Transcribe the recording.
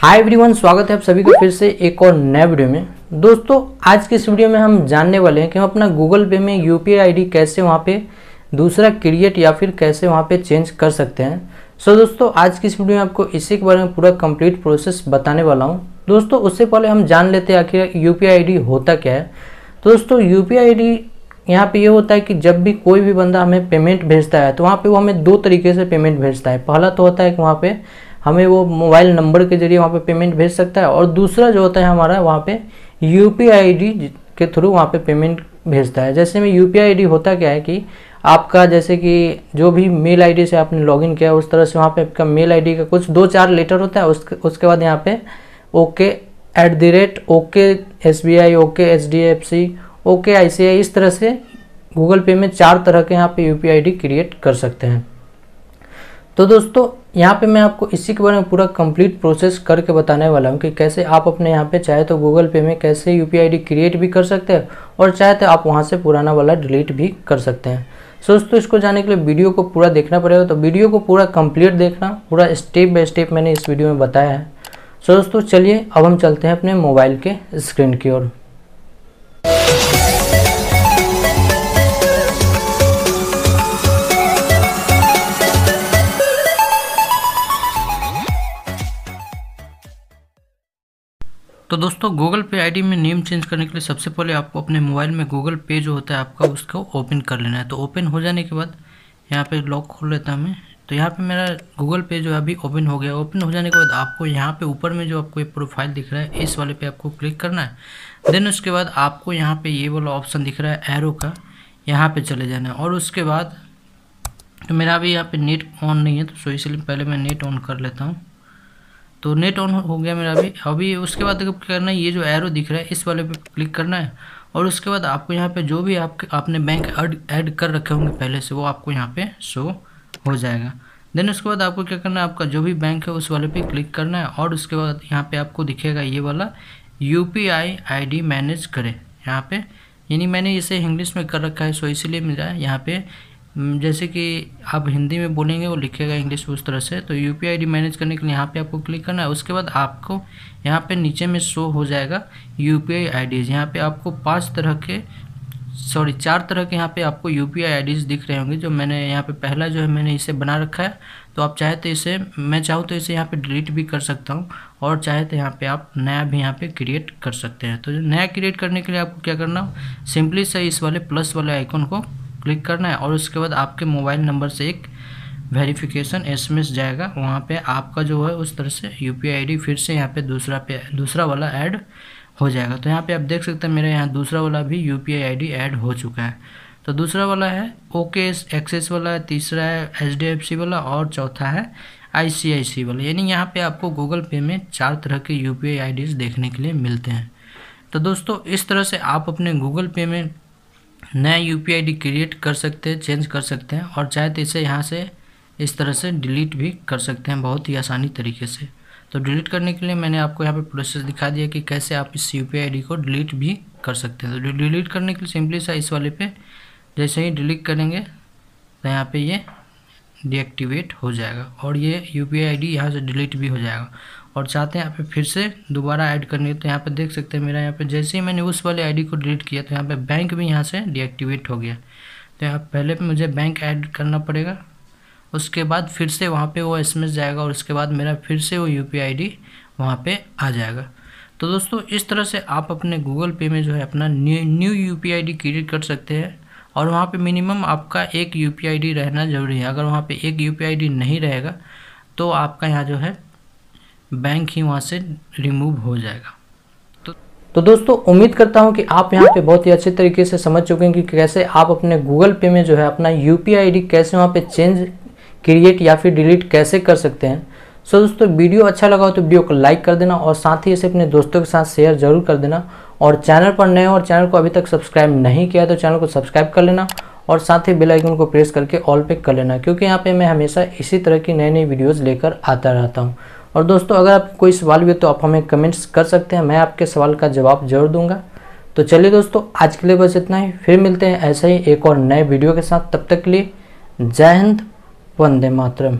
hi everyone स्वागत है आप सभी को फिर से एक और नए वीडियो में दोस्तों आज की इस वीडियो में हम जानने वाले हैं कि हम अपना गूगल पे में यू पी कैसे वहाँ पे दूसरा क्रिएट या फिर कैसे वहाँ पे चेंज कर सकते हैं सो so, दोस्तों आज की इस वीडियो में आपको इसी के बारे में पूरा कंप्लीट प्रोसेस बताने वाला हूँ दोस्तों उससे पहले हम जान लेते हैं आखिर यू पी होता क्या है तो दोस्तों यू डी यहाँ पे ये यह होता है कि जब भी कोई भी बंदा हमें पेमेंट भेजता है तो वहाँ पर वो हमें दो तरीके से पेमेंट भेजता है पहला तो होता है कि वहाँ पे हमें वो मोबाइल नंबर के जरिए वहाँ पे पेमेंट भेज सकता है और दूसरा जो होता है हमारा वहाँ पे यू पी के थ्रू वहाँ पे पेमेंट भेजता है जैसे में यू पी होता क्या है कि आपका जैसे कि जो भी मेल आईडी से आपने लॉगिन किया उस तरह से वहाँ पे आपका मेल आईडी का कुछ दो चार लेटर होता है उसके उसके बाद यहाँ पे okay at the rate okay S B I okay H D F C okay I C I इस तरह से गूगल पे में चार तरह के यहाँ पे U P I D create कर सकते हैं तो दोस्तों यहाँ पे मैं आपको इसी के बारे में पूरा कंप्लीट प्रोसेस करके बताने वाला हूँ कि कैसे आप अपने यहाँ पे चाहे तो गूगल पे में कैसे यू पी क्रिएट भी कर सकते हैं और चाहे तो आप वहाँ से पुराना वाला डिलीट भी कर सकते हैं सो दोस्तों इसको जाने के लिए वीडियो को पूरा देखना पड़ेगा तो वीडियो को पूरा कम्प्लीट देखना पूरा स्टेप बाय स्टेप मैंने इस वीडियो में बताया है सो दोस्तों चलिए अब हम चलते हैं अपने मोबाइल के स्क्रीन की ओर तो दोस्तों गूगल पे आईडी में नेम चेंज करने के लिए सबसे पहले आपको अपने मोबाइल में गूगल पे जो होता है आपका उसको ओपन कर लेना है तो ओपन हो जाने के बाद यहाँ पे लॉक खोल लेता हूँ मैं तो यहाँ पे मेरा गूगल पे जो है अभी ओपन हो गया ओपन हो जाने के बाद आपको यहाँ पे ऊपर में जो आपको ये प्रोफाइल दिख रहा है इस वाले पे आपको क्लिक करना है देन उसके बाद आपको यहाँ पे ये वाला ऑप्शन दिख रहा है एरो का यहाँ पे चले जाना है और उसके बाद तो मेरा अभी यहाँ पे नेट ऑन नहीं है तो सो इसलिए पहले मैं नेट ऑन कर लेता हूँ तो नेट ऑन हो गया मेरा अभी अभी उसके बाद क्या करना है ये जो एरो दिख रहा है इस वाले पे क्लिक करना है और उसके बाद आपको यहाँ पे जो भी आपके आपने बैंक ऐड ऐड कर रखे होंगे पहले से वो आपको यहाँ पे शो हो जाएगा देन उसके बाद आपको क्या करना है आपका जो भी बैंक है उस वाले पे क्लिक करना है और उसके बाद यहाँ पर आपको दिखेगा ये वाला U P I I D manage करें यहाँ पर यानी मैंने इसे इंग्लिश में कर रखा है सो इसीलिए मेरा यहाँ पर हम्म, जैसे कि आप हिंदी में बोलेंगे वो लिखेगा इंग्लिश उस तरह से तो यू पी आई मैनेज करने के लिए यहाँ पे आपको क्लिक करना है उसके बाद आपको यहाँ पे नीचे में शो हो जाएगा यू पी आई आई डीज़ यहाँ पर आपको पाँच तरह के सॉरी चार तरह के यहाँ पे आपको यू पी आई आई डीज़ दिख रहे होंगे जो मैंने यहाँ पे पहला जो है मैंने इसे बना रखा है तो आप चाहे तो इसे मैं चाहूँ तो इसे यहाँ पे डिलीट भी कर सकता हूँ और चाहे तो यहाँ पे आप नया भी यहाँ पे क्रिएट कर सकते हैं तो नया क्रिएट करने के लिए आपको क्या करना सिंपली से इस वाले प्लस वाले आइकन को क्लिक करना है और उसके बाद आपके मोबाइल नंबर से एक वेरिफिकेशन एसएमएस जाएगा वहाँ पे आपका जो है उस तरह से यू पी फिर से यहाँ पे दूसरा पे दूसरा वाला ऐड हो जाएगा तो यहाँ पे आप देख सकते हैं मेरे यहाँ दूसरा वाला भी यू पी ऐड हो चुका है तो दूसरा वाला है ओके एक्सेस वाला है तीसरा है एच वाला और चौथा है आई वाला यानी यहाँ पे आपको गूगल पे में चार तरह के यू पी देखने के लिए मिलते हैं तो दोस्तों इस तरह से आप अपने गूगल पे में नया यू पी आई क्रिएट कर सकते हैं चेंज कर सकते हैं और चाहे तो इसे यहाँ से इस तरह से डिलीट भी कर सकते हैं बहुत ही आसानी तरीके से तो डिलीट करने के लिए मैंने आपको यहाँ पे प्रोसेस दिखा दिया कि कैसे आप इस यू पी को डिलीट भी कर सकते हैं तो डिलीट करने के लिए सिंपली सा इस वाले पे जैसे ही डिलीट करेंगे तो यहाँ पे ये यह डीएक्टिवेट हो जाएगा और ये यू पी आई डी यहाँ से डिलीट भी हो जाएगा और चाहते हैं यहाँ पे फिर से दोबारा ऐड करने तो यहाँ पे देख सकते हैं मेरा यहाँ पे जैसे ही मैंने उस वाले आईडी को डिलीट किया तो यहाँ पे बैंक भी यहाँ से डीएक्टिवेट हो गया तो यहाँ पहले पे मुझे बैंक ऐड करना पड़ेगा उसके बाद फिर से वहाँ पर वो एस जाएगा और उसके बाद मेरा फिर से वो यू पी आई डी वहाँ पर आ जाएगा तो दोस्तों इस तरह से आप अपने गूगल पे में जो है अपना new new U P I D create कर सकते हैं और वहाँ पे मिनिमम आपका एक यू पी आई डी रहना ज़रूरी है अगर वहाँ पे एक यू पी आई डी नहीं रहेगा तो आपका यहाँ जो है बैंक ही वहाँ से रिमूव हो जाएगा तो तो दोस्तों उम्मीद करता हूँ कि आप यहाँ पे बहुत ही अच्छे तरीके से समझ चुके हैं कि कैसे आप अपने गूगल पे में जो है अपना यू पी आई डी कैसे वहाँ पर चेंज क्रिएट या फिर डिलीट कैसे कर सकते हैं सो so, दोस्तों वीडियो अच्छा लगा हो तो वीडियो को लाइक कर देना और साथ ही इसे अपने दोस्तों के साथ शेयर जरूर कर देना और चैनल पर नए और चैनल को अभी तक सब्सक्राइब नहीं किया तो चैनल को सब्सक्राइब कर लेना और साथ ही बेल आइकन को प्रेस करके ऑल पे कर लेना क्योंकि यहाँ पे मैं हमेशा इसी तरह की नई नई वीडियोस लेकर आता रहता हूँ और दोस्तों अगर आप कोई सवाल भी हो तो आप हमें कमेंट्स कर सकते हैं मैं आपके सवाल का जवाब जरूर दूंगा तो चलिए दोस्तों आज के लिए बस इतना ही फिर मिलते हैं ऐसे ही एक और नए वीडियो के साथ तब तक के लिए जय हिंद वंदे मातरम